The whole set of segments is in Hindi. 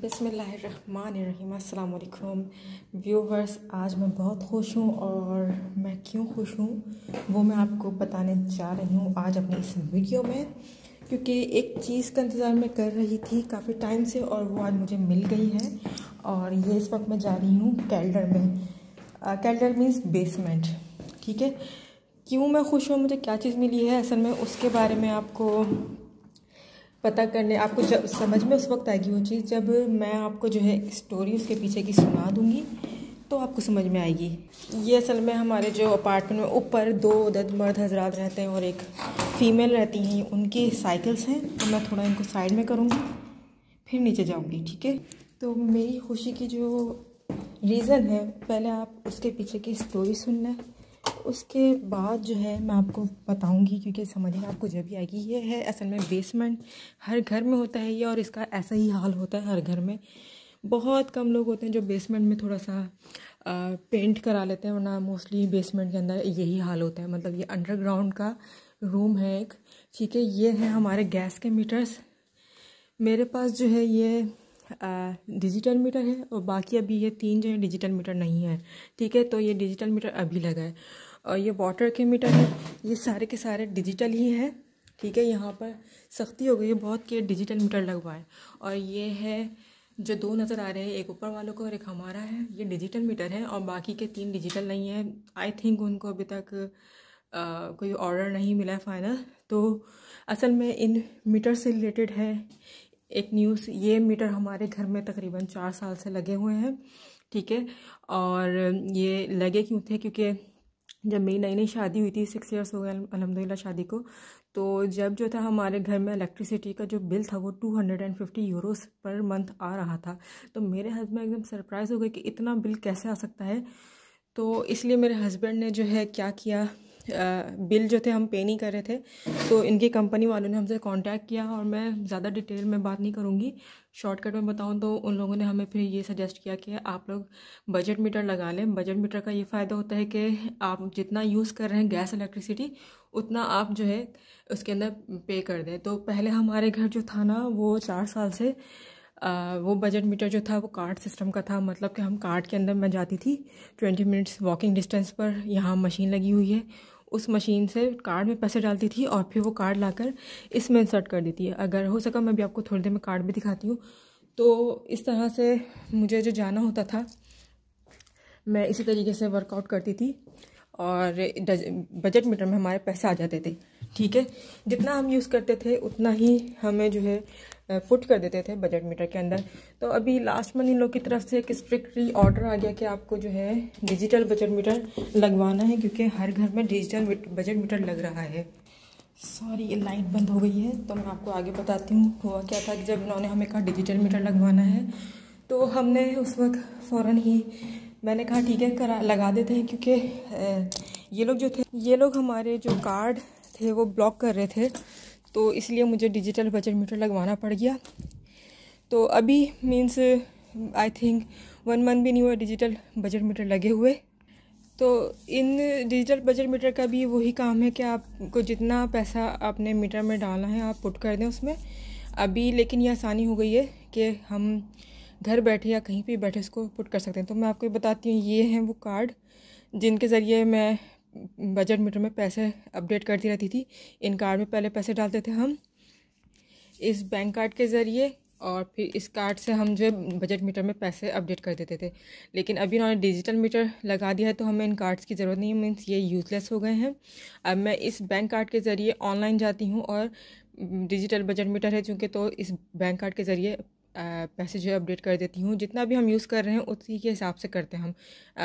बिसमीम अल्लाम व्यूवर्स आज मैं बहुत खुश हूँ और मैं क्यों खुश हूँ वो मैं आपको बताने जा रही हूँ आज अपने इस वीडियो में क्योंकि एक चीज़ का इंतज़ार मैं कर रही थी काफ़ी टाइम से और वो आज मुझे मिल गई है और ये इस वक्त मैं जा रही हूँ कैल्डर में कैल्डर मीन्स बेसमेंट ठीक है क्यों मैं खुश हूँ मुझे क्या चीज़ मिली है असल में उसके बारे में आपको पता करने आपको जब समझ में उस वक्त आएगी वो चीज़ जब मैं आपको जो है स्टोरी उसके पीछे की सुना दूँगी तो आपको समझ में आएगी ये असल में हमारे जो अपार्टमेंट में ऊपर दो दर्द मर्द हजरात रहते हैं और एक फ़ीमेल रहती हैं उनकी साइकिल्स हैं तो मैं थोड़ा इनको साइड में करूँगी फिर नीचे जाऊँगी ठीक है तो मेरी खुशी की जो रीज़न है पहले आप उसके पीछे की स्टोरी सुनना है उसके बाद जो है मैं आपको बताऊंगी क्योंकि समझ में आपको जब भी आएगी ये है असल में बेसमेंट हर घर में होता है ये और इसका ऐसा ही हाल होता है हर घर में बहुत कम लोग होते हैं जो बेसमेंट में थोड़ा सा आ, पेंट करा लेते हैं वरना मोस्टली बेसमेंट के अंदर यही हाल होता है मतलब ये अंडरग्राउंड का रूम है एक ठीक है ये है हमारे गैस के मीटर्स मेरे पास जो है ये डिजिटल मीटर है और बाकी अभी ये तीन जो है डिजिटल मीटर नहीं है ठीक है तो ये डिजिटल मीटर अभी लगा है और ये वाटर के मीटर है ये सारे के सारे डिजिटल ही है ठीक है यहाँ पर सख्ती हो गई है बहुत के डिजिटल मीटर लगवाएं और ये है जो दो नज़र आ रहे हैं एक ऊपर वालों को और एक हमारा है ये डिजिटल मीटर है और बाकी के तीन डिजिटल नहीं है आई थिंक उनको अभी तक आ, कोई ऑर्डर नहीं मिला है फाइनल तो असल में इन मीटर से रिलेटेड है एक न्यूज़ ये मीटर हमारे घर में तकरीबन चार साल से लगे हुए हैं ठीक है और ये लगे क्यों थे क्योंकि जब मेरी नई नई शादी हुई थी सिक्स इयर्स हो गए अलहमदिल्ला शादी को तो जब जो था हमारे घर में इलेक्ट्रिसिटी का जो बिल था वो two hundred and fifty euros पर मंथ आ रहा था तो मेरे हस्बैंड एकदम सरप्राइज़ हो गए कि इतना बिल कैसे आ सकता है तो इसलिए मेरे हस्बैंड ने जो है क्या किया बिल जो थे हम पे नहीं कर रहे थे तो इनकी कंपनी वालों ने हमसे कांटेक्ट किया और मैं ज़्यादा डिटेल में बात नहीं करूँगी शॉर्टकट में बताऊँ तो उन लोगों ने हमें फिर ये सजेस्ट किया कि आप लोग बजट मीटर लगा लें बजट मीटर का ये फ़ायदा होता है कि आप जितना यूज़ कर रहे हैं गैस इलेक्ट्रिसिटी उतना आप जो है उसके अंदर पे कर दें तो पहले हमारे घर जो था ना वो चार साल से आ, वो बजट मीटर जो था वो कार्ड सिस्टम का था मतलब कि हम कार्ड के अंदर मैं जाती थी ट्वेंटी मिनट्स वॉकिंग डिस्टेंस पर यहाँ मशीन लगी हुई है उस मशीन से कार्ड में पैसे डालती थी और फिर वो कार्ड लाकर इसमें इंसर्ट कर देती है अगर हो सका मैं भी आपको थोड़ी देर में कार्ड भी दिखाती हूँ तो इस तरह से मुझे जो जाना होता था मैं इसी तरीके से वर्कआउट करती थी और बजट मीटर में हमारे पैसे आ जाते थे ठीक है जितना हम यूज़ करते थे उतना ही हमें जो है फुट कर देते थे बजट मीटर के अंदर तो अभी लास्ट मंथ इन लोग की तरफ से एक स्ट्रिक्टली ऑर्डर आ गया कि आपको जो है डिजिटल बजट मीटर लगवाना है क्योंकि हर घर में डिजिटल बजट मीटर लग रहा है सॉरी ये लाइट बंद हो गई है तो मैं आपको आगे बताती हूँ हुआ क्या था कि जब इन्होंने हमें कहा डिजिटल मीटर लगवाना है तो हमने उस वक्त फ़ौर ही मैंने कहा ठीक है करा लगा देते हैं क्योंकि ये लोग जो थे ये लोग हमारे जो कार्ड थे वो ब्लॉक कर रहे थे तो इसलिए मुझे डिजिटल बजट मीटर लगवाना पड़ गया तो अभी means I think one month भी नहीं हुआ डिजिटल बजट मीटर लगे हुए तो इन डिजिटल बजट मीटर का भी वही काम है कि आपको जितना पैसा आपने मीटर में डालना है आप पुट कर दें उसमें अभी लेकिन ये आसानी हो गई है कि हम घर बैठे या कहीं पर बैठे इसको पुट कर सकते हैं तो मैं आपको बताती हूँ ये हैं वो कार्ड जिनके ज़रिए मैं बजट मीटर में पैसे अपडेट करती रहती थी इन कार्ड में पहले पैसे डालते थे हम इस बैंक कार्ड के ज़रिए और फिर इस कार्ड से हम जो बजट मीटर में पैसे अपडेट कर देते थे लेकिन अभी इन्होंने डिजिटल मीटर लगा दिया है तो हमें इन कार्ड्स की ज़रूरत नहीं है मीन्स ये यूज़लेस हो गए हैं अब मैं इस बैंक कार्ड के ज़रिए ऑनलाइन जाती हूँ और डिजिटल बजट मीटर है चूँकि तो इस बैंक कार्ड के ज़रिए पैसे जो है अपडेट कर देती हूँ जितना भी हम यूज़ कर रहे हैं उसी के हिसाब से करते हैं हम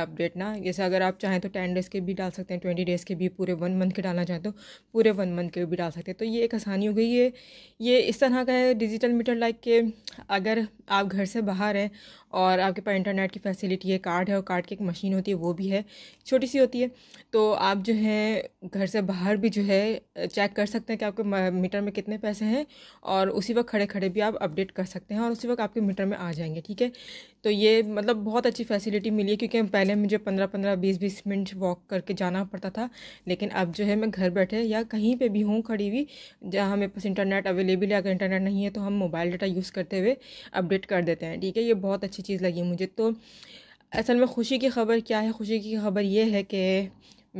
अपडेट ना जैसे अगर आप चाहें तो टेन डेज़ के भी डाल सकते हैं ट्वेंटी डेज़ के भी पूरे वन मंथ के डालना चाहें तो पूरे वन मंथ के भी डाल सकते हैं तो ये एक आसानी हो गई ये ये इस तरह का है डिजिटल मीटर लाइक के अगर आप घर से बाहर हैं और आपके पास इंटरनेट की फैसिलिटी है कार्ड है और कार्ड की एक मशीन होती है वो भी है छोटी सी होती है तो आप जो है घर से बाहर भी जो है चेक कर सकते हैं कि आपके मीटर में कितने पैसे हैं और उसी वक्त खड़े खड़े भी आप अपडेट कर सकते हैं और उसी वक्त आपके मीटर में आ जाएंगे ठीक है तो ये मतलब बहुत अच्छी फैसिलिटी मिली है क्योंकि पहले मुझे पंद्रह पंद्रह बीस बीस मिनट वॉक करके जाना पड़ता था लेकिन अब जो है मैं घर बैठे या कहीं पर भी हूँ खड़ी हुई जहाँ हमें पास इंटरनेट अवेलेबल है अगर इंटरनेट नहीं है तो हम मोबाइल डाटा यूज़ करते हुए अपडेट कर देते हैं ठीक है ये बहुत अच्छी अच्छी चीज़ लगी मुझे तो असल में खुशी की खबर क्या है खुशी की खबर ये है कि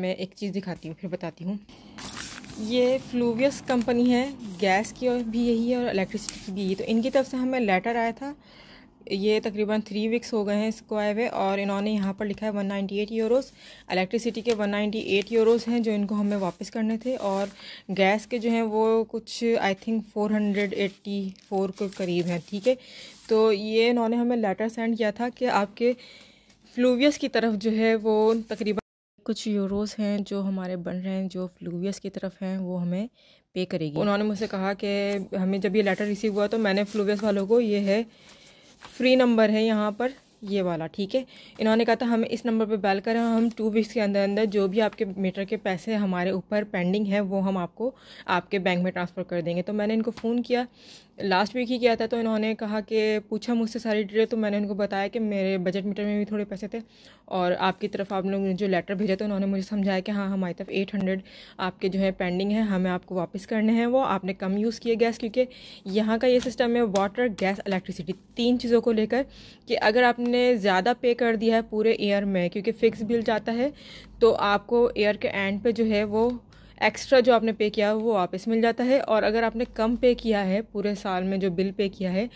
मैं एक चीज़ दिखाती हूँ फिर बताती हूँ ये फ्लूवियस कंपनी है गैस की और भी यही है और इलेक्ट्रिसिटी की भी यही तो इनकी तरफ से हमें लेटर आया था ये तकरीबन थ्री वीक्स हो गए हैं इसको आए हुए और इन्होंने यहाँ पर लिखा है one ninety eight euros electricity के वन नाइन्टी एट यूरोज़ हैं जो इनको हमें वापस करने थे और गैस के जो हैं वो कुछ I think four hundred eighty four के करीब हैं ठीक है तो ये इन्होंने हमें लेटर सेंड किया था कि आपके फ्लूवियस की तरफ जो है वो तकरीबन कुछ यूरोस हैं जो हमारे बन रहे हैं जो फ्लूवियस की तरफ हैं वो हमें पे करेगी उन्होंने मुझसे कहा कि हमें जब ये लेटर रिसीव हुआ तो मैंने फ्लूवियस वालों को ये है फ्री नंबर है यहाँ पर ये वाला ठीक है इन्होंने कहा था हमें इस नंबर पर बैल करें हम टू वीक्स के अंदर अंदर जो भी आपके मीटर के पैसे हमारे ऊपर पेंडिंग है वो हम आपको आपके बैंक में ट्रांसफ़र कर देंगे तो मैंने इनको फ़ोन किया लास्ट वीक ही किया था तो इन्होंने कहा कि पूछा मुझसे सारी डिटेल तो मैंने उनको बताया कि मेरे बजट मीटर में भी थोड़े पैसे थे और आपकी तरफ आप लोगों ने जो लेटर भेजा तो उन्होंने मुझे समझाया कि हाँ हमारी तरफ एट हंड्रेड आपके जो है पेंडिंग है हमें आपको वापस करने हैं वो आपने कम यूज़ किए गैस क्योंकि यहाँ का ये सिस्टम है वाटर गैस इलेक्ट्रिसिटी तीन चीज़ों को लेकर कि अगर आपने ज़्यादा पे कर दिया है पूरे ईयर में क्योंकि फ़िक्स बिल जाता है तो आपको ईयर के एंड पे जो है वो एक्स्ट्रा जो आपने पे किया वो वापस मिल जाता है और अगर आपने कम पे किया है पूरे साल में जो बिल पे किया है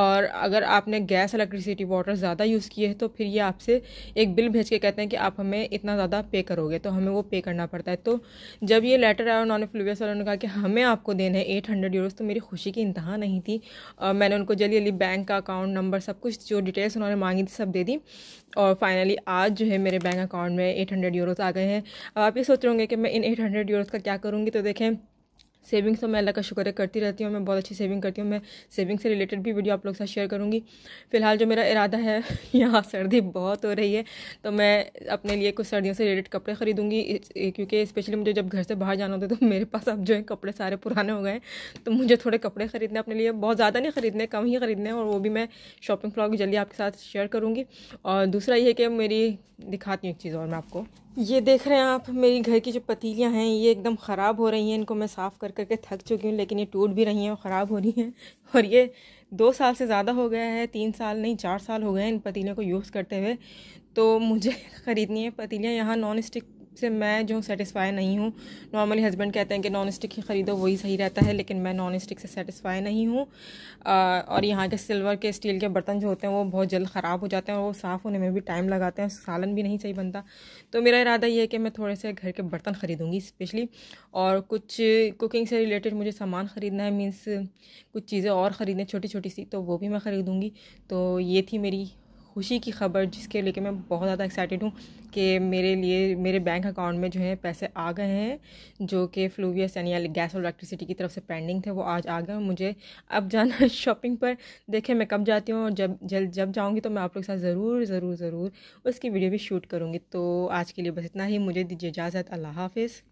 और अगर आपने गैस इलेक्ट्रिसिटी वाटर ज़्यादा यूज़ किए हैं तो फिर ये आपसे एक बिल भेज के कहते हैं कि आप हमें इतना ज़्यादा पे करोगे तो हमें वो पे करना पड़ता है तो जब ये लेटर आया उन्होंने फ्लूवियस वालों ने कहा कि हमें आपको देना है एट हंड्रेड यूरोज़ तो मेरी खुशी की इंतहा नहीं थी और मैंने उनको जल्दी जल्दी बैंक का अकाउंट नंबर सब कुछ जो डिटेल्स उन्होंने मांगी थी सब दे दी और फाइनली आज जो है मेरे बैंक अकाउंट में एट हंड्रेड यूरोज़ आ गए हैं अब आप ये सोच रहे होंगे कि मैं इन एट हंड्रेड उसका क्या करूँगी तो देखें सेविंग्स तो मैं अल्लाह का शुक्र है करती रहती हूँ मैं बहुत अच्छी सेविंग करती हूँ मैं सेविंग से रिलेटेड भी वीडियो आप लोग के साथ शेयर करूँगी फ़िलहाल जो मेरा इरादा है यहाँ सर्दी बहुत हो रही है तो मैं अपने लिए कुछ सर्दियों से रिलेटेड कपड़े ख़रीदूँगी क्योंकि स्पेशली मुझे जब घर से बाहर जाना होता है तो मेरे पास अब जो है कपड़े सारे पुराने हो गए तो मुझे थोड़े कपड़े ख़रीदने अपने लिए बहुत ज़्यादा नहीं ख़रीदने कम ही ख़रीदने और वो भी मैं शॉपिंग फ्लॉग जल्दी आपके साथ शेयर करूँगी और दूसरा ये है कि मेरी दिखाती हूँ एक चीज़ और मैं आपको ये देख रहे हैं आप मेरी घर की जो पतीलियाँ हैं ये एकदम ख़राब हो रही हैं इनको मैं साफ़ कर करके थक चुकी हूँ लेकिन ये टूट भी रही हैं और ख़राब हो रही हैं और ये दो साल से ज़्यादा हो गया है तीन साल नहीं चार साल हो गए हैं इन पतीलियों को यूज़ करते हुए तो मुझे ख़रीदनी है पतीलियाँ यहाँ नॉन स्टिक से मैं जो सेटिस्फाई नहीं हूँ नॉर्मली हस्बैंड कहते हैं कि नॉन स्टिक ही ख़रीदो वही सही रहता है लेकिन मैं नॉन स्टिक से सेटिस्फाई नहीं हूँ और यहाँ के सिल्वर के स्टील के बर्तन जो होते हैं वो बहुत जल्द ख़राब हो जाते हैं और वो साफ़ होने में भी टाइम लगाते हैं सालन भी नहीं सही बनता तो मेरा इरादा ये है कि मैं थोड़े से घर के बर्तन ख़रीदूँगी स्पेशली और कुछ कुकिंग से रिलेटेड मुझे सामान ख़रीदना है मीन्स कुछ चीज़ें और ख़रीदने छोटी छोटी सी तो वो भी मैं ख़रीदूँगी तो ये थी मेरी खुशी की खबर जिसके लेके मैं बहुत ज़्यादा एक्साइटेड हूँ कि मेरे लिए मेरे बैंक अकाउंट में जो है पैसे आ गए हैं जो कि फ्लूवियस यानी गैस और इलेक्ट्रिसिटी की तरफ से पेंडिंग थे वो आज आ गए मुझे अब जाना शॉपिंग पर देखें मैं कब जाती हूँ और जब जल्द जब जाऊँगी तो मैं आप लोग के साथ ज़रूर ज़रूर ज़रूर उसकी वीडियो भी शूट करूँगी तो आज के लिए बस इतना ही मुझे दीजिए इजाज़त अल्लाह हाफिज़